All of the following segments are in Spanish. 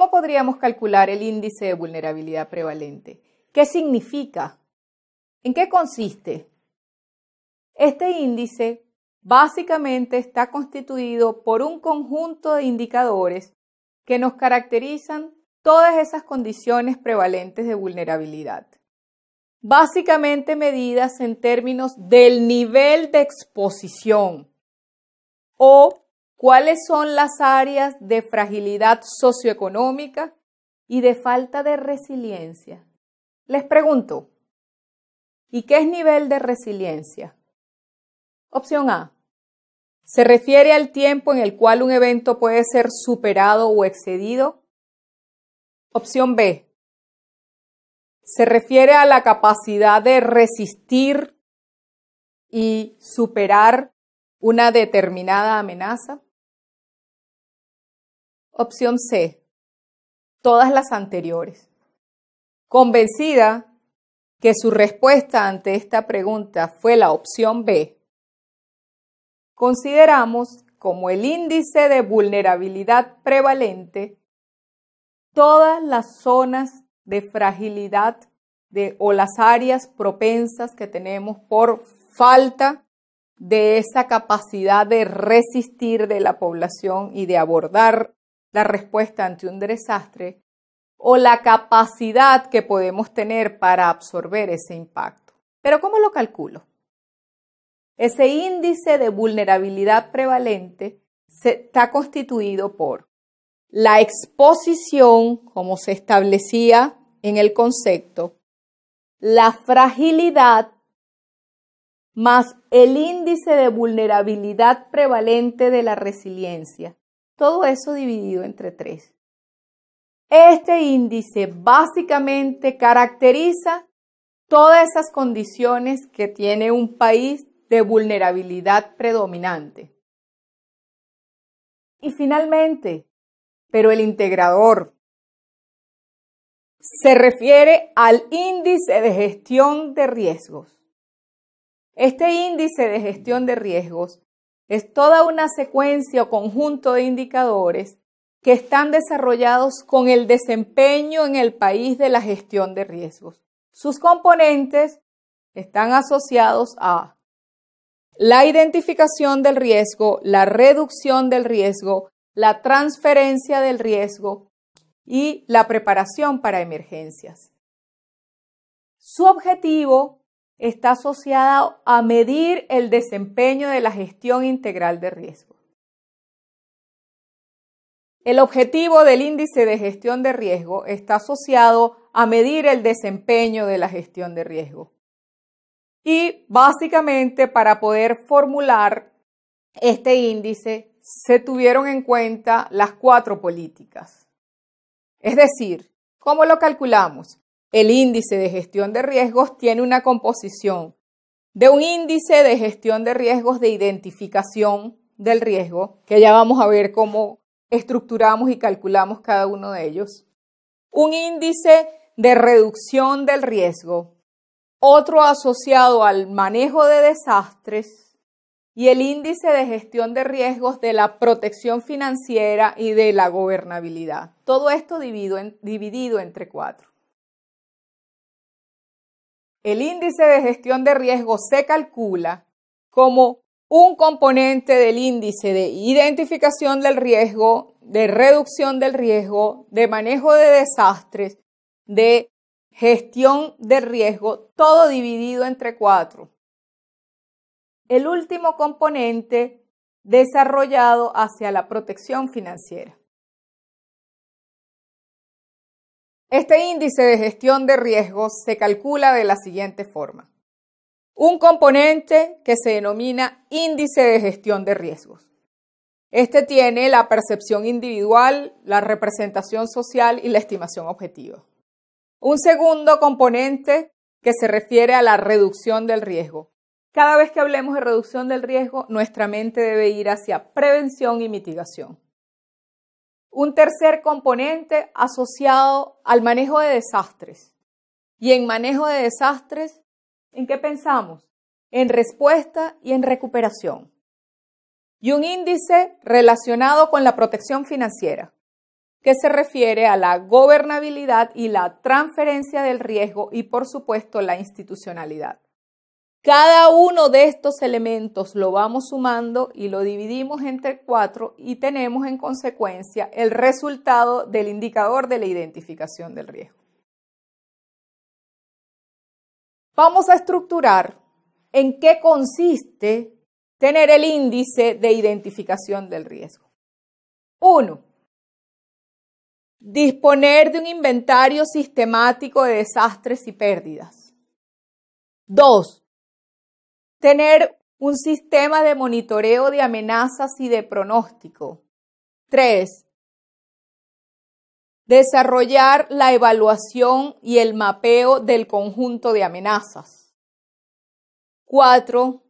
¿Cómo podríamos calcular el índice de vulnerabilidad prevalente? ¿Qué significa? ¿En qué consiste? Este índice básicamente está constituido por un conjunto de indicadores que nos caracterizan todas esas condiciones prevalentes de vulnerabilidad. Básicamente medidas en términos del nivel de exposición o cuáles son las áreas de fragilidad socioeconómica y de falta de resiliencia. Les pregunto, ¿y qué es nivel de resiliencia? Opción A. Se refiere al tiempo en el cual un evento puede ser superado o excedido. Opción B. Se refiere a la capacidad de resistir y superar una determinada amenaza. Opción C. Todas las anteriores. Convencida que su respuesta ante esta pregunta fue la opción B, consideramos como el índice de vulnerabilidad prevalente todas las zonas de fragilidad de, o las áreas propensas que tenemos por falta de esa capacidad de resistir de la población y de abordar la respuesta ante un desastre o la capacidad que podemos tener para absorber ese impacto. Pero ¿cómo lo calculo? Ese índice de vulnerabilidad prevalente está constituido por la exposición, como se establecía en el concepto, la fragilidad más el índice de vulnerabilidad prevalente de la resiliencia, todo eso dividido entre tres. Este índice básicamente caracteriza todas esas condiciones que tiene un país de vulnerabilidad predominante. Y finalmente, pero el integrador se refiere al índice de gestión de riesgos. Este índice de gestión de riesgos es toda una secuencia o conjunto de indicadores que están desarrollados con el desempeño en el país de la gestión de riesgos. Sus componentes están asociados a la identificación del riesgo, la reducción del riesgo, la transferencia del riesgo y la preparación para emergencias. Su objetivo está asociada a medir el desempeño de la gestión integral de riesgo. El objetivo del índice de gestión de riesgo está asociado a medir el desempeño de la gestión de riesgo. Y básicamente para poder formular este índice se tuvieron en cuenta las cuatro políticas. Es decir, ¿cómo lo calculamos? El índice de gestión de riesgos tiene una composición de un índice de gestión de riesgos de identificación del riesgo, que ya vamos a ver cómo estructuramos y calculamos cada uno de ellos. Un índice de reducción del riesgo, otro asociado al manejo de desastres y el índice de gestión de riesgos de la protección financiera y de la gobernabilidad. Todo esto dividido, entre cuatro. El índice de gestión de riesgo se calcula como un componente del índice de identificación del riesgo, de reducción del riesgo, de manejo de desastres, de gestión de riesgo, todo dividido entre cuatro. El último componente desarrollado hacia la protección financiera. Este índice de gestión de riesgos se calcula de la siguiente forma. Un componente que se denomina índice de gestión de riesgos. Este tiene la percepción individual, la representación social y la estimación objetiva. Un segundo componente que se refiere a la reducción del riesgo. Cada vez que hablemos de reducción del riesgo, nuestra mente debe ir hacia prevención y mitigación un tercer componente asociado al manejo de desastres. Y en manejo de desastres, ¿en qué pensamos? En respuesta y en recuperación. Y un índice relacionado con la protección financiera, que se refiere a la gobernabilidad y la transferencia del riesgo y, por supuesto, la institucionalidad. Cada uno de estos elementos lo vamos sumando y lo dividimos entre cuatro y tenemos en consecuencia el resultado del indicador de la identificación del riesgo. Vamos a estructurar en qué consiste tener el índice de identificación del riesgo. Uno, Disponer de un inventario sistemático de desastres y pérdidas. Dos. Tener un sistema de monitoreo de amenazas y de pronóstico. Tres. Desarrollar la evaluación y el mapeo del conjunto de amenazas. Cuatro.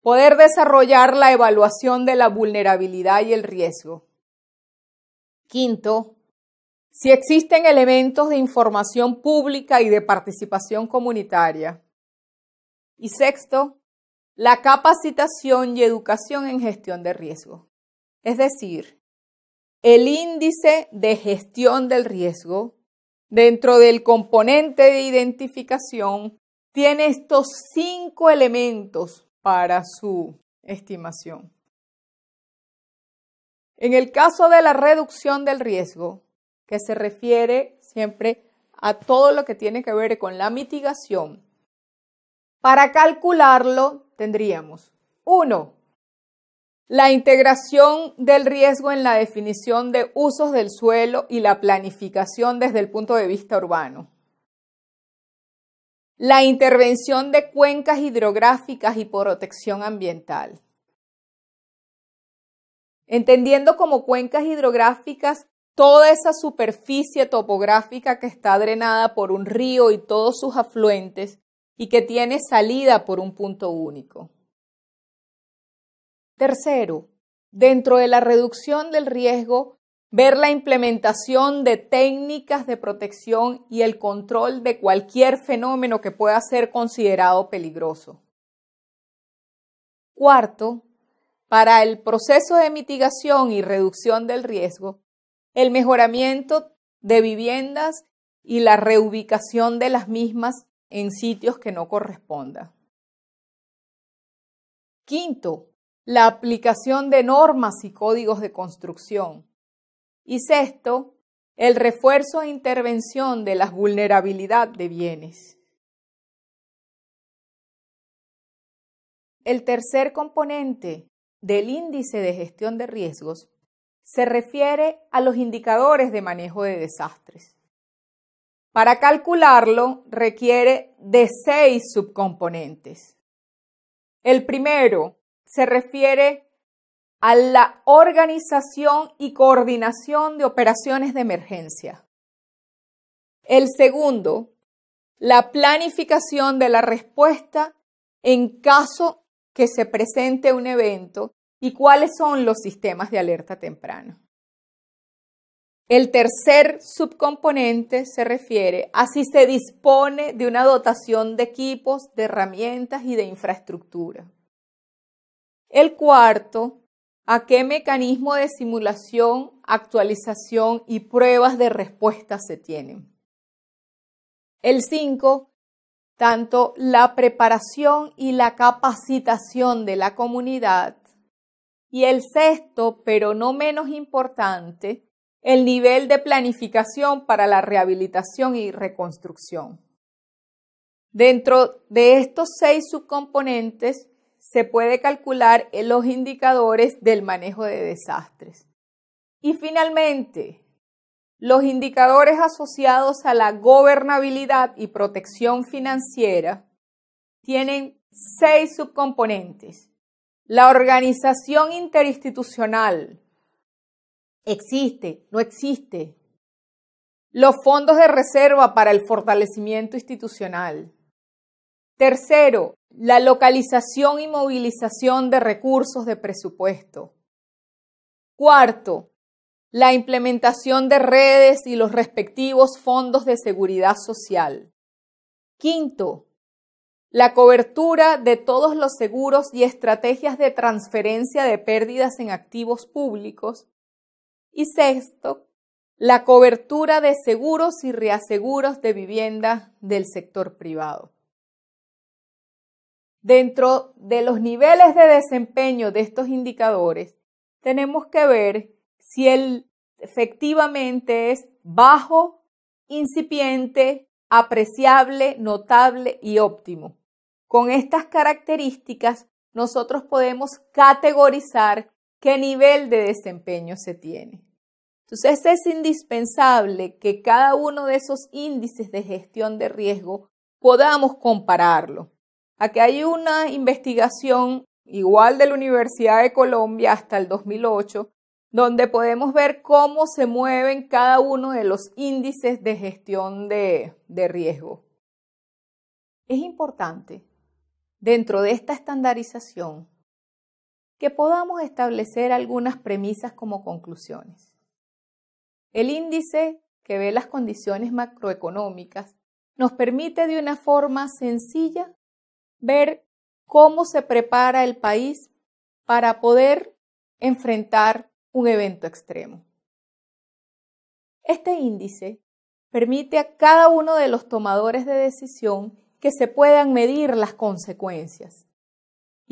Poder desarrollar la evaluación de la vulnerabilidad y el riesgo. Quinto, si existen elementos de información pública y de participación comunitaria. Y sexto, la capacitación y educación en gestión de riesgo. Es decir, el índice de gestión del riesgo dentro del componente de identificación tiene estos cinco elementos para su estimación. En el caso de la reducción del riesgo, que se refiere siempre a todo lo que tiene que ver con la mitigación, para calcularlo tendríamos 1. La integración del riesgo en la definición de usos del suelo y la planificación desde el punto de vista urbano. La intervención de cuencas hidrográficas y protección ambiental. Entendiendo como cuencas hidrográficas toda esa superficie topográfica que está drenada por un río y todos sus afluentes, y que tiene salida por un punto único. Tercero, dentro de la reducción del riesgo, ver la implementación de técnicas de protección y el control de cualquier fenómeno que pueda ser considerado peligroso. Cuarto, para el proceso de mitigación y reducción del riesgo, el mejoramiento de viviendas y la reubicación de las mismas en sitios que no correspondan. Quinto, la aplicación de normas y códigos de construcción. Y sexto, el refuerzo e intervención de la vulnerabilidad de bienes. El tercer componente del índice de gestión de riesgos se refiere a los indicadores de manejo de desastres. Para calcularlo requiere de seis subcomponentes. El primero se refiere a la organización y coordinación de operaciones de emergencia. El segundo, la planificación de la respuesta en caso que se presente un evento y cuáles son los sistemas de alerta temprano. El tercer subcomponente se refiere a si se dispone de una dotación de equipos, de herramientas y de infraestructura. El cuarto, a qué mecanismo de simulación, actualización y pruebas de respuesta se tienen. El cinco, tanto la preparación y la capacitación de la comunidad. Y el sexto, pero no menos importante, el nivel de planificación para la rehabilitación y reconstrucción. Dentro de estos seis subcomponentes se puede calcular los indicadores del manejo de desastres. Y finalmente, los indicadores asociados a la gobernabilidad y protección financiera tienen seis subcomponentes. La organización interinstitucional, existe, no existe. Los fondos de reserva para el fortalecimiento institucional. Tercero, la localización y movilización de recursos de presupuesto. Cuarto, la implementación de redes y los respectivos fondos de seguridad social. Quinto, la cobertura de todos los seguros y estrategias de transferencia de pérdidas en activos públicos y sexto, la cobertura de seguros y reaseguros de vivienda del sector privado. Dentro de los niveles de desempeño de estos indicadores, tenemos que ver si él efectivamente es bajo, incipiente, apreciable, notable y óptimo. Con estas características, nosotros podemos categorizar qué nivel de desempeño se tiene. Entonces es indispensable que cada uno de esos índices de gestión de riesgo podamos compararlo. Aquí hay una investigación igual de la Universidad de Colombia hasta el 2008, donde podemos ver cómo se mueven cada uno de los índices de gestión de, de riesgo. Es importante, dentro de esta estandarización, que podamos establecer algunas premisas como conclusiones. El índice que ve las condiciones macroeconómicas nos permite de una forma sencilla ver cómo se prepara el país para poder enfrentar un evento extremo. Este índice permite a cada uno de los tomadores de decisión que se puedan medir las consecuencias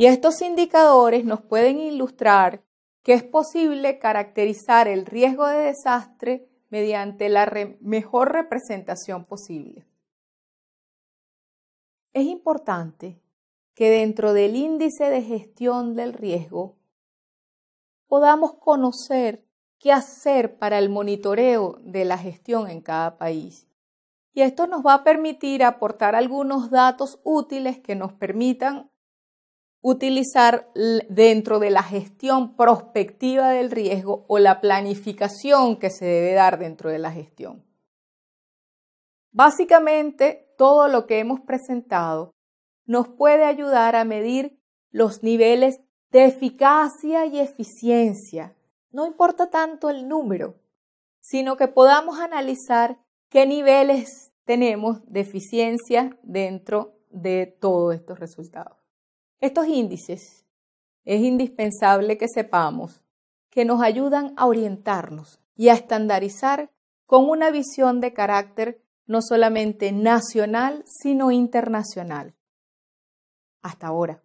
y estos indicadores nos pueden ilustrar que es posible caracterizar el riesgo de desastre mediante la mejor representación posible. Es importante que dentro del índice de gestión del riesgo podamos conocer qué hacer para el monitoreo de la gestión en cada país. Y esto nos va a permitir aportar algunos datos útiles que nos permitan utilizar dentro de la gestión prospectiva del riesgo o la planificación que se debe dar dentro de la gestión. Básicamente, todo lo que hemos presentado nos puede ayudar a medir los niveles de eficacia y eficiencia. No importa tanto el número, sino que podamos analizar qué niveles tenemos de eficiencia dentro de todos estos resultados. Estos índices es indispensable que sepamos que nos ayudan a orientarnos y a estandarizar con una visión de carácter no solamente nacional, sino internacional. Hasta ahora.